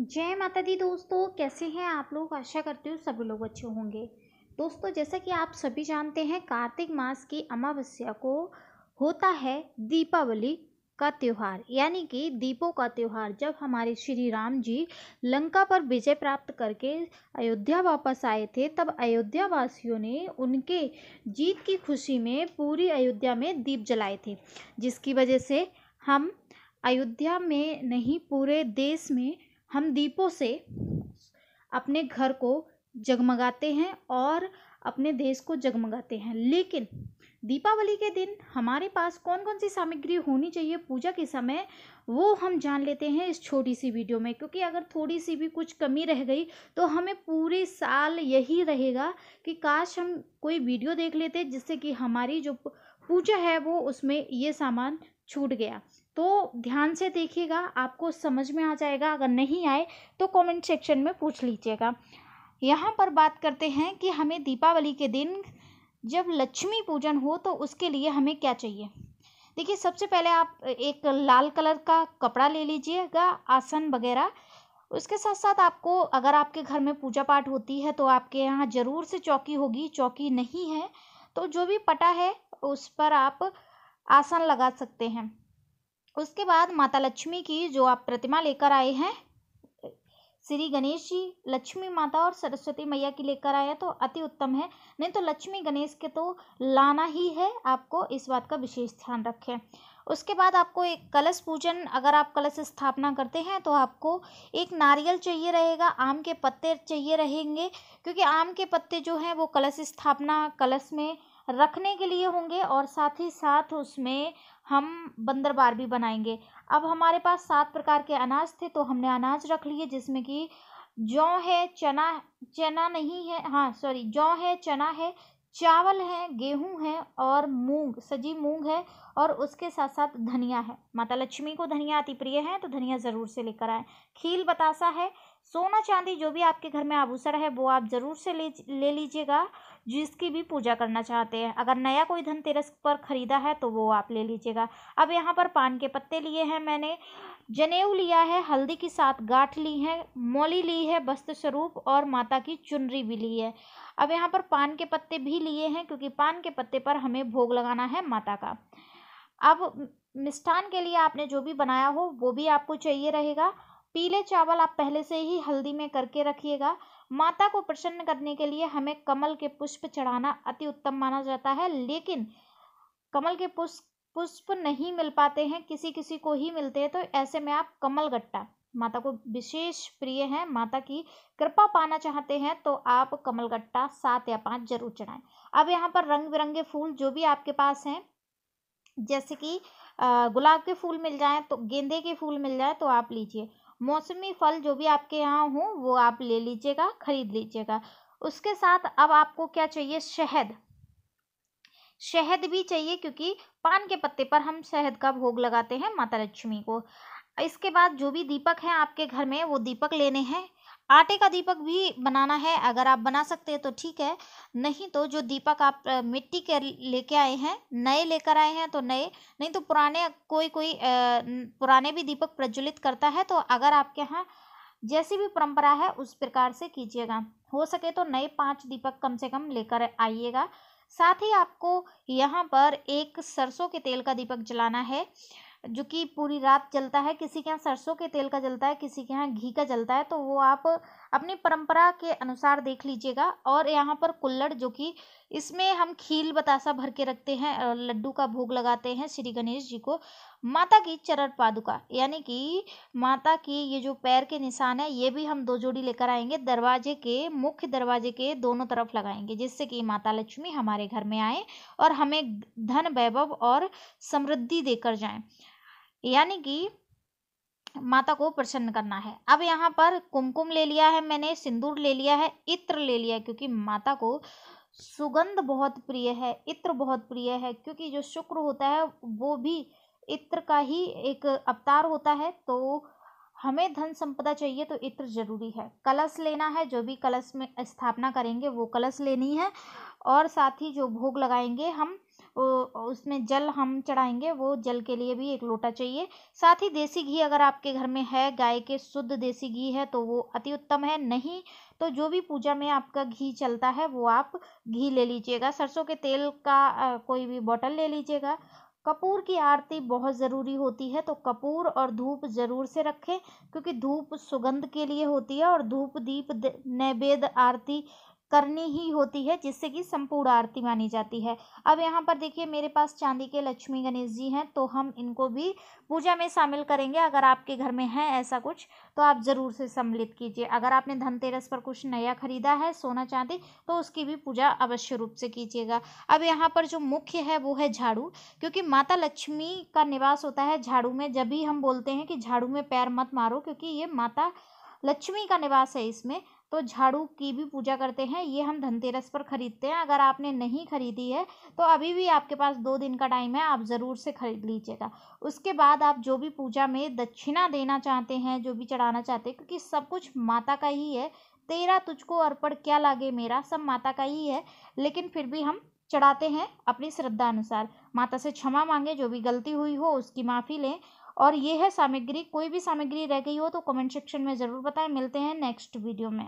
जय माता दी दोस्तों कैसे हैं आप लोग आशा करती हूँ सभी लोग अच्छे होंगे दोस्तों जैसा कि आप सभी जानते हैं कार्तिक मास की अमावस्या को होता है दीपावली का त्यौहार यानी कि दीपों का त्यौहार जब हमारे श्री राम जी लंका पर विजय प्राप्त करके अयोध्या वापस आए थे तब अयोध्या वासियों ने उनके जीत की खुशी में पूरी अयोध्या में दीप जलाए थे जिसकी वजह से हम अयोध्या में नहीं पूरे देश में हम दीपों से अपने घर को जगमगाते हैं और अपने देश को जगमगाते हैं लेकिन दीपावली के दिन हमारे पास कौन कौन सी सामग्री होनी चाहिए पूजा के समय वो हम जान लेते हैं इस छोटी सी वीडियो में क्योंकि अगर थोड़ी सी भी कुछ कमी रह गई तो हमें पूरे साल यही रहेगा कि काश हम कोई वीडियो देख लेते जिससे कि हमारी जो पूजा है वो उसमें ये सामान छूट गया तो ध्यान से देखिएगा आपको समझ में आ जाएगा अगर नहीं आए तो कमेंट सेक्शन में पूछ लीजिएगा यहाँ पर बात करते हैं कि हमें दीपावली के दिन जब लक्ष्मी पूजन हो तो उसके लिए हमें क्या चाहिए देखिए सबसे पहले आप एक लाल कलर का कपड़ा ले लीजिएगा आसन वगैरह उसके साथ साथ आपको अगर आपके घर में पूजा पाठ होती है तो आपके यहाँ ज़रूर से चौकी होगी चौकी नहीं है तो जो भी पटा है उस पर आप आसन लगा सकते हैं उसके बाद माता लक्ष्मी की जो आप प्रतिमा लेकर आए हैं श्री गणेश जी लक्ष्मी माता और सरस्वती मैया की लेकर हैं तो अति उत्तम है नहीं तो लक्ष्मी गणेश के तो लाना ही है आपको इस बात का विशेष ध्यान रखें उसके बाद आपको एक कलश पूजन अगर आप कलश स्थापना करते हैं तो आपको एक नारियल चाहिए रहेगा आम के पत्ते चाहिए रहेंगे क्योंकि आम के पत्ते जो हैं वो कलश स्थापना कलश में रखने के लिए होंगे और साथ ही साथ उसमें हम बंदर बार भी बनाएंगे अब हमारे पास सात प्रकार के अनाज थे तो हमने अनाज रख लिए जिसमें कि जौ है चना चना नहीं है हाँ सॉरी जौ है चना है चावल है गेहूं है और मूंग सजी मूंग है और उसके साथ साथ धनिया है माता लक्ष्मी को धनिया अति प्रिय है तो धनिया ज़रूर से लेकर आए खील बतासा है सोना चांदी जो भी आपके घर में आभूषण है वो आप ज़रूर से ले ले लीजिएगा जिसकी भी पूजा करना चाहते हैं अगर नया कोई धनतेरस पर ख़रीदा है तो वो आप ले लीजिएगा अब यहाँ पर पान के पत्ते लिए हैं मैंने जनेऊ लिया है हल्दी के साथ गाठ ली है मोली ली है वस्त्र स्वरूप और माता की चुनरी भी ली है अब यहाँ पर पान के पत्ते भी लिए हैं क्योंकि पान के पत्ते पर हमें भोग लगाना है माता का अब मिष्ठान के लिए आपने जो भी बनाया हो वो भी आपको चाहिए रहेगा पीले चावल आप पहले से ही हल्दी में करके रखिएगा माता को प्रसन्न करने के लिए हमें कमल के पुष्प चढ़ाना अति उत्तम माना जाता है लेकिन कमल के पुष्प पुष्प नहीं मिल पाते हैं किसी किसी को ही मिलते हैं तो ऐसे में आप कमल गट्टा माता को विशेष प्रिय है माता की कृपा पाना चाहते हैं तो आप कमल गट्टा सात या पांच जरूर चढ़ाएं अब यहाँ पर रंग बिरंगे फूल जो भी आपके पास हैं जैसे कि गुलाब के फूल मिल जाए तो गेंदे के फूल मिल जाए तो आप लीजिए मौसमी फल जो भी आपके यहाँ हो वो आप ले लीजिएगा खरीद लीजिएगा उसके साथ अब आपको क्या चाहिए शहद शहद भी चाहिए क्योंकि पान के पत्ते पर हम शहद का भोग लगाते हैं माता लक्ष्मी को इसके बाद जो भी दीपक हैं आपके घर में वो दीपक लेने हैं आटे का दीपक भी बनाना है अगर आप बना सकते हैं तो ठीक है नहीं तो जो दीपक आप मिट्टी के लेके आए हैं नए लेकर आए हैं तो नए नहीं तो पुराने कोई कोई पुराने भी दीपक प्रज्वलित करता है तो अगर आपके यहाँ जैसी भी परंपरा है उस प्रकार से कीजिएगा हो सके तो नए पाँच दीपक कम से कम लेकर आइएगा साथ ही आपको यहाँ पर एक सरसों के तेल का दीपक जलाना है जो कि पूरी रात जलता है किसी के यहाँ सरसों के तेल का जलता है किसी के यहाँ घी का जलता है तो वो आप अपनी परंपरा के अनुसार देख लीजिएगा और यहाँ पर कुल्लड़ जो कि इसमें हम खील बतासा भर के रखते हैं और लड्डू का भोग लगाते हैं श्री गणेश जी को माता की चरण पादुका यानी कि माता की ये जो पैर के निशान है ये भी हम दो जोड़ी लेकर आएंगे दरवाजे के मुख्य दरवाजे के दोनों तरफ लगाएंगे जिससे कि माता लक्ष्मी हमारे घर में आए और हमें धन वैभव और समृद्धि देकर जाए यानी कि माता को प्रसन्न करना है अब यहाँ पर कुमकुम ले लिया है मैंने सिंदूर ले लिया है इत्र ले लिया है क्योंकि माता को सुगंध बहुत प्रिय है इत्र बहुत प्रिय है क्योंकि जो शुक्र होता है वो भी इत्र का ही एक अवतार होता है तो हमें धन संपदा चाहिए तो इत्र जरूरी है कलश लेना है जो भी कलश में स्थापना करेंगे वो कलश लेनी है और साथ ही जो भोग लगाएंगे हम वो उसमें जल हम चढ़ाएंगे वो जल के लिए भी एक लोटा चाहिए साथ ही देसी घी अगर आपके घर में है गाय के शुद्ध देसी घी है तो वो अति उत्तम है नहीं तो जो भी पूजा में आपका घी चलता है वो आप घी ले लीजिएगा सरसों के तेल का आ, कोई भी बॉटल ले लीजिएगा कपूर की आरती बहुत ज़रूरी होती है तो कपूर और धूप ज़रूर से रखें क्योंकि धूप सुगंध के लिए होती है और धूप दीप नैवेद्य आरती करनी ही होती है जिससे कि संपूर्ण आरती मानी जाती है अब यहाँ पर देखिए मेरे पास चांदी के लक्ष्मी गणेश जी हैं तो हम इनको भी पूजा में शामिल करेंगे अगर आपके घर में है ऐसा कुछ तो आप ज़रूर से सम्मिलित कीजिए अगर आपने धनतेरस पर कुछ नया खरीदा है सोना चांदी तो उसकी भी पूजा अवश्य रूप से कीजिएगा अब यहाँ पर जो मुख्य है वो है झाड़ू क्योंकि माता लक्ष्मी का निवास होता है झाड़ू में जब भी हम बोलते हैं कि झाड़ू में पैर मत मारो क्योंकि ये माता लक्ष्मी का निवास है इसमें तो झाड़ू की भी पूजा करते हैं ये हम धनतेरस पर खरीदते हैं अगर आपने नहीं खरीदी है तो अभी भी आपके पास दो दिन का टाइम है आप ज़रूर से खरीद लीजिएगा उसके बाद आप जो भी पूजा में दक्षिणा देना चाहते हैं जो भी चढ़ाना चाहते हैं क्योंकि सब कुछ माता का ही है तेरा तुझको अर्पण क्या लागे मेरा सब माता का ही है लेकिन फिर भी हम चढ़ाते हैं अपनी श्रद्धा अनुसार माता से क्षमा मांगे जो भी गलती हुई हो उसकी माफ़ी लें और ये है सामग्री कोई भी सामग्री रह गई हो तो कमेंट सेक्शन में ज़रूर बताएं मिलते हैं नेक्स्ट वीडियो में